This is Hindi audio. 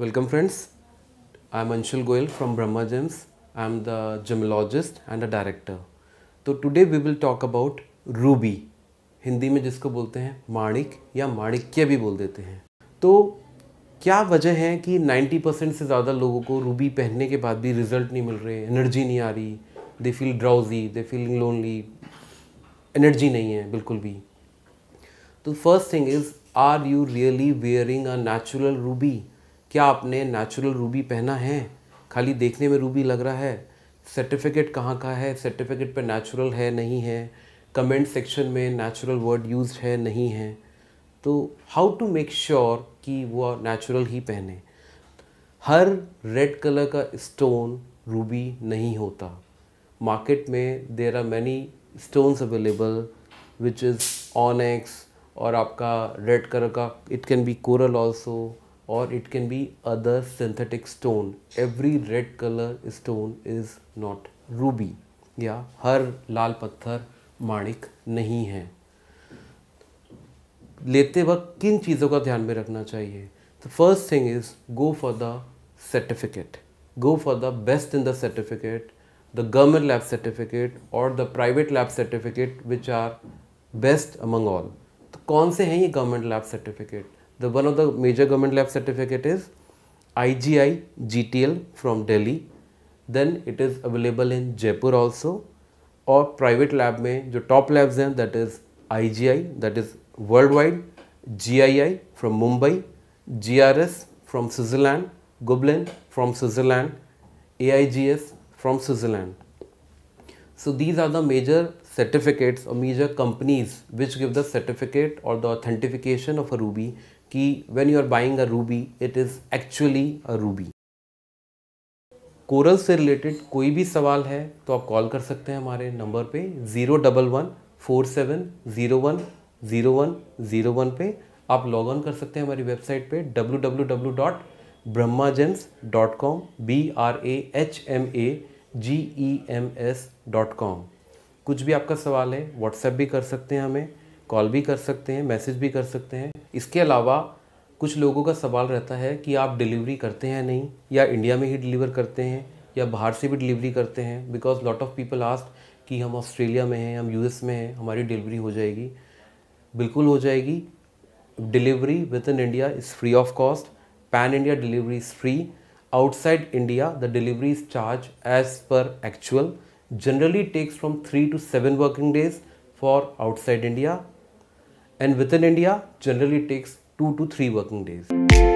Welcome friends, I am Anshul Goyal from Brahma Gems. I am the gemologist and a director. तो today we will talk about ruby. Hindi में जिसको बोलते हैं माणिक या माणिक्य भी बोल देते हैं तो क्या वजह है कि 90 परसेंट से ज़्यादा लोगों को रूबी पहनने के बाद भी रिजल्ट नहीं मिल रहे एनर्जी नहीं आ रही they feel drowsy they feeling lonely energy नहीं है बिल्कुल भी तो first thing is are you really wearing a natural ruby क्या आपने नेचुरल रूबी पहना है खाली देखने में रूबी लग रहा है सर्टिफिकेट कहाँ का है सर्टिफिकेट पे नेचुरल है नहीं है कमेंट सेक्शन में नेचुरल वर्ड यूज है नहीं है तो हाउ टू मेक श्योर कि वो नेचुरल ही पहने हर रेड कलर का स्टोन रूबी नहीं होता मार्केट में there are many stones available which is onyx और आपका रेड कलर का it can be coral also और it can be other synthetic stone every red colour stone is not ruby या हर लाल पत्थर माणिक नहीं है लेते वक्त किन चीज़ों का ध्यान में रखना चाहिए the first thing is go for the certificate go for the best in the certificate the government lab certificate और the private lab certificate which are best among all तो कौन से हैं ये government lab certificate The one of the major government lab certificate is IGI GTL from Delhi. Then it is available in Jaipur also or private lab. में the top labs हैं that is IGI, that is worldwide, GII from Mumbai, GRS from Switzerland, Goblin from Switzerland, AIGS from Switzerland. So these are the major certificates or major companies which give the certificate or the authentication of a Ruby कि when you are buying a ruby it is actually a ruby coral से रिलेटेड कोई भी सवाल है तो आप कॉल कर सकते हैं हमारे नंबर पे zero double one four seven zero one zero one zero one पे आप लॉग ऑन कर सकते हैं हमारी वेबसाइट पे W W W dot Brahma gems dot com B R A H M A G E M S dot com कुछ भी आपका सवाल है व्हाट्सएप भी कर सकते हैं हमें कॉल भी कर सकते हैं मैसेज भी कर सकते हैं इसके अलावा कुछ लोगों का सवाल रहता है कि आप डिलीवरी करते हैं नहीं या इंडिया में ही डिलीवर करते हैं या बाहर से भी डिलीवरी करते हैं because lot of people asked कि हम ऑस्ट्रेलिया में हैं हम यू में हैं हमारी डिलीवरी हो जाएगी बिल्कुल हो जाएगी delivery within India is free of cost pan India delivery is free outside India the delivery is charge as per actual generally takes from three to seven working days for outside India and within India generally takes 2 to 3 working days.